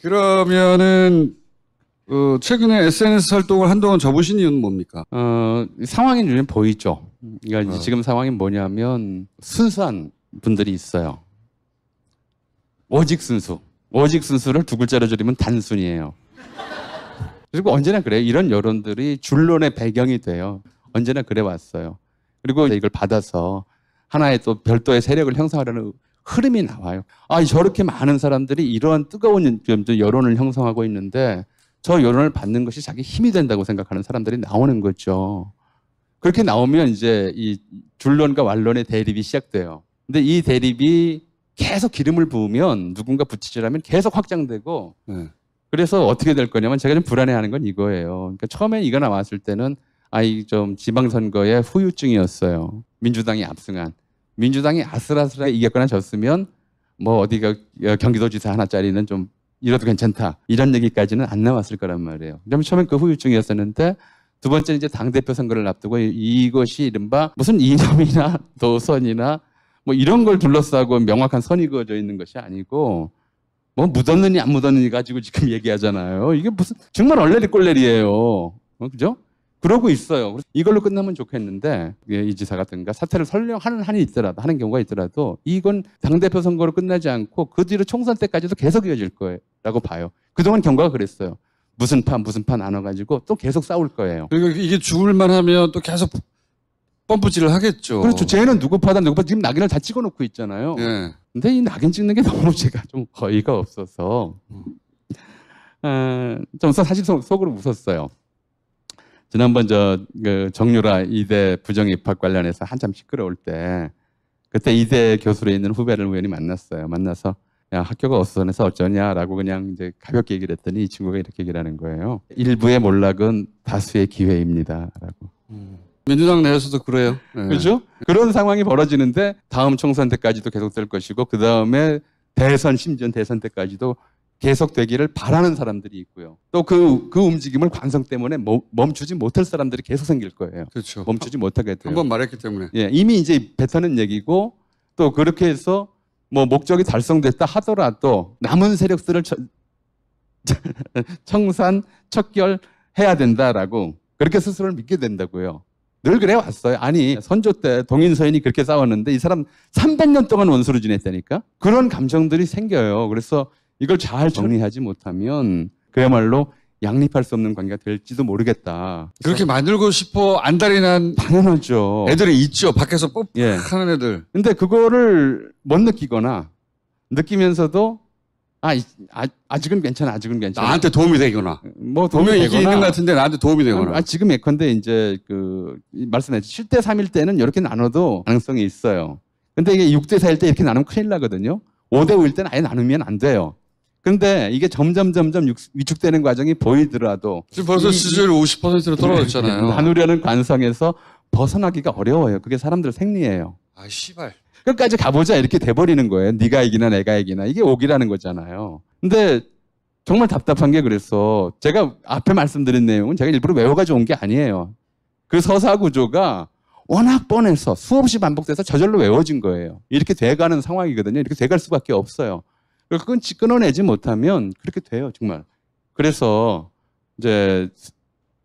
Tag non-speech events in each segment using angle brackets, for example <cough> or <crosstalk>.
그러면은 어, 최근에 SNS 활동을 한동안 접으신 이유는 뭡니까? 어, 상황이 눈에 보이죠. 그러니까 어. 지금 상황이 뭐냐면 순수한 분들이 있어요. 오직 순수. 오직 순수를 두 글자로 줄이면 단순이에요. 그리고 언제나 그래요. 이런 여론들이 줄론의 배경이 돼요. 언제나 그래 왔어요. 그리고 이걸 받아서 하나의 또 별도의 세력을 형성하려는 흐름이 나와요. 아, 저렇게 많은 사람들이 이러한 뜨거운 여론을 형성하고 있는데 저 여론을 받는 것이 자기 힘이 된다고 생각하는 사람들이 나오는 거죠. 그렇게 나오면 이제 이 줄론과 완론의 대립이 시작돼요. 근데 이 대립이 계속 기름을 부으면 누군가 붙이질하면 계속 확장되고 네. 그래서 어떻게 될 거냐면 제가 좀 불안해하는 건 이거예요. 그러니까 처음에 이거 나왔을 때는 아이 좀 지방선거의 후유증이었어요. 민주당이 압승한. 민주당이 아슬아슬하게 이겼거나 졌으면 뭐 어디가 어, 경기도지사 하나짜리는 좀 이래도 괜찮다 이런 얘기까지는 안 나왔을 거란 말이에요. 그럼 처음엔 그 후유증이었었는데 두 번째는 이제 당 대표 선거를 앞두고 이것이 이른바 무슨 이념이나 도선이나 <laughs> 뭐 이런 걸 둘러싸고 명확한 선이 그어져 있는 것이 아니고 뭐 묻었느니 안 묻었느니 가지고 지금 얘기하잖아요. 이게 무슨 정말 얼레리 꼴레리예요. 어, 그죠? 그러고 있어요. 이걸로 끝나면 좋겠는데 예, 이 지사 같은가 사태를 설명하는 한이 있더라도 하는 경우가 있더라도 이건 당대표 선거로 끝나지 않고 그 뒤로 총선 때까지도 계속 이어질 거라고 봐요. 그동안 경과가 그랬어요. 무슨 판 무슨 판 나눠가지고 또 계속 싸울 거예요. 그러니까 이게 죽을만 하면 또 계속 펌프질을 하겠죠. 그렇죠. 쟤는 누구 파다 누구 파 지금 낙인을 다 찍어놓고 있잖아요. 예. 근데 이 낙인 찍는 게 너무 제가 좀 거의가 없어서 음, 아, 좀 사실 속으로 웃었어요. 지난번 저그 정유라 이대 부정 입학 관련해서 한참 시끄러울 때 그때 이대 교수로 있는 후배를 우연히 만났어요. 만나서 야, 학교가 어수선해서 어쩌냐라고 그냥 이제 가볍게 얘기를 했더니 이 친구가 이렇게 얘기를 하는 거예요. 일부의 몰락은 다수의 기회입니다라고. 음. 민주당 내에서도 그래요. 네. 그렇죠? 그런 상황이 벌어지는데 다음 총선 때까지도 계속될 것이고 그 다음에 대선 심지어 대선 때까지도 계속되기를 바라는 사람들이 있고요. 또 그그 그 움직임을 관성 때문에 뭐, 멈추지 못할 사람들이 계속 생길 거예요. 그렇죠. 멈추지 못하게 돼요. 한 번 말했기 때문에. 예, 이미 이제 뱉어낸 얘기고 또 그렇게 해서 뭐 목적이 달성됐다 하더라도 남은 세력들을 처, <laughs> 청산, 척결해야 된다라고 그렇게 스스로를 믿게 된다고요. 늘 그래 왔어요. 아니 선조 때 동인서인이 그렇게 싸웠는데 이 사람 300년 동안 원수로 지냈다니까 그런 감정들이 생겨요. 그래서 이걸 잘 정리하지 못하면 그야말로 양립할 수 없는 관계가 될지도 모르겠다. 그렇게 만들고 싶어 안달이 난 당연하죠. 애들이 있죠. 밖에서 뽑 예. 하는 애들. 근데 그거를 못 느끼거나 느끼면서도 아, 아 아직은 괜찮아. 아직은 괜찮아. 나한테 도움이 되거나. 뭐 도움이 되거나. 있는 것 같은데 나한테 도움이 아, 되거나. 아, 지금 예컨대 이제 그 말씀하신 7대 3일 때는 이렇게 나눠도 가능성이 있어요. 근데 이게 6대 4일 때 이렇게 나누면 큰일 나거든요. 5대 5일 때는 아예 나누면 안 돼요. 근데 이게 점점 점점 위축되는 과정이 보이더라도 지금 벌써 지지율 50%로 떨어졌잖아요. 나누려는 관성에서 벗어나기가 어려워요. 그게 사람들 생리예요. 아 씨발. 끝까지 가보자 이렇게 돼버리는 거예요. 네가 이기나 내가 이기나 이게 오기라는 거잖아요. 근데 정말 답답한 게 그래서 제가 앞에 말씀드린 내용은 제가 일부러 외워가지고 온 게 아니에요. 그 서사 구조가 워낙 뻔해서 수없이 반복돼서 저절로 외워진 거예요. 이렇게 돼가는 상황이거든요. 이렇게 돼갈 수밖에 없어요. 그걸 끊, 끊어내지 못하면 그렇게 돼요, 정말. 그래서 이제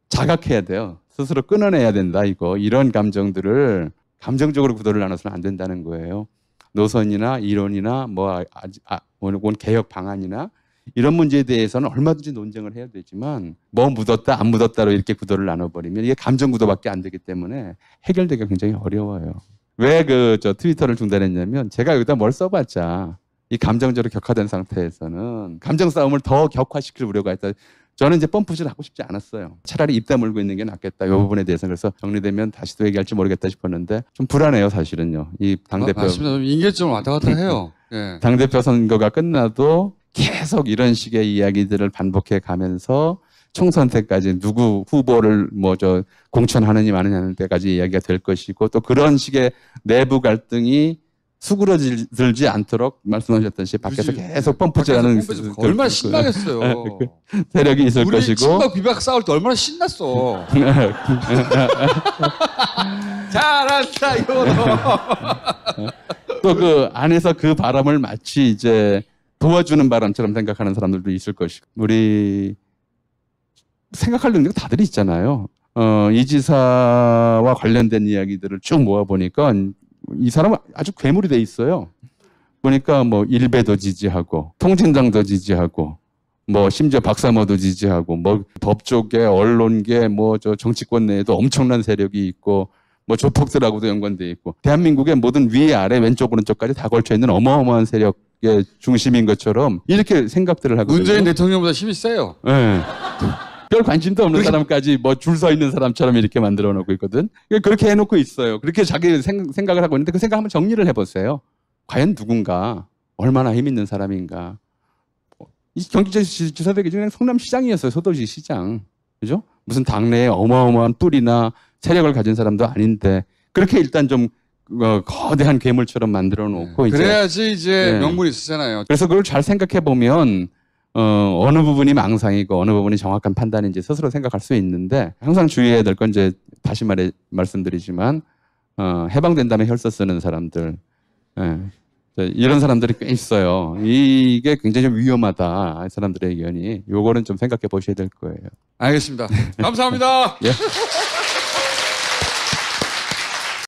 자각해야 돼요. 스스로 끊어내야 된다, 이거. 이런 감정들을 감정적으로 구도를 나눠서는 안 된다는 거예요. 노선이나 이론이나 뭐 아, 아직 아, 혹은 개혁 방안이나 이런 문제에 대해서는 얼마든지 논쟁을 해야 되지만 뭐 묻었다 안 묻었다로 이렇게 구도를 나눠버리면 이게 감정 구도밖에 안 되기 때문에 해결되기가 굉장히 어려워요. 왜 그 저 트위터를 중단했냐면 제가 여기다 뭘 써봤자 이 감정적으로 격화된 상태에서는 감정 싸움을 더 격화시킬 우려가 있다. 저는 이제 펌프질 하고 싶지 않았어요. 차라리 입 다물고 있는 게 낫겠다. 이 부분에 대해서 그래서 정리되면 다시 또 얘기할지 모르겠다 싶었는데 좀 불안해요, 사실은요. 이 당대표. 맞습니다. 인계점 왔다 갔다 해요. 네. <laughs> 예. 당대표 선거가 끝나도 계속 이런 식의 이야기들을 반복해 가면서 총선 때까지 누구 후보를 뭐 저 공천하느니 마느냐 하는 때까지 이야기가 될 것이고 또 그런 식의 내부 갈등이 수그러들지 않도록 말씀하셨듯이 밖에서 그치. 계속 펌프질하는 그 얼마나 신나겠어요. 그 그 <laughs> 세력이 있을 우리 것이고 친박 비박 싸울 때 얼마나 신났어. <laughs> 잘한다 이거. <laughs> 또그 안에서 그 바람을 마치 이제 도와주는 바람처럼 생각하는 사람들도 있을 것이고 우리 생각할 능력 다들 있잖아요. 어, 이 지사와 관련된 이야기들을 쭉 모아보니까 이 사람은 아주 괴물이 돼 있어요. 보니까 뭐 일베도 지지하고 통진당도 지지하고 뭐 심지어 박사모도 지지하고 뭐 법조계, 언론계, 뭐 저 정치권 내에도 엄청난 세력이 있고 뭐 조폭들하고도 연관돼 있고 대한민국의 모든 위 아래 왼쪽 오른쪽까지 다 걸쳐 있는 어마어마한 세력. 의 중심인 것처럼 이렇게 생각들을 하고 문재인 대통령보다 힘이 세요. 네. 별 관심도 없는 그러니까 사람까지 뭐 줄 서 있는 사람처럼 이렇게 만들어 놓고 있거든. 그렇게 해놓고 있어요. 그렇게 자기 생각을 하고 있는데 그 생각 한번 정리를 해보세요. 과연 누군가 얼마나 힘 있는 사람인가. 이 경기적 지사되기 전에 성남시장이었어요. 소도시 시장. 그죠? 무슨 당내에 어마어마한 뿔이나 세력을 가진 사람도 아닌데 그렇게 일단 좀 어, 거대한 괴물처럼 만들어 놓고 네. 이제 그래야지 이제 네. 명분이 있잖아요. 그래서 그걸 잘 생각해 보면 어, 어느 부분이 망상이고 어느 부분이 정확한 판단인지 스스로 생각할 수 있는데 항상 주의해야 될 건 이제 다시 말해 말씀드리지만 어, 해방된 다음에 혈서 쓰는 사람들 예. 이런 사람들이 꽤 있어요. 이게 굉장히 좀 위험하다. 사람들의 의견이. 요거는 좀 생각해 보셔야 될 거예요. 알겠습니다. 감사합니다. <laughs> 예.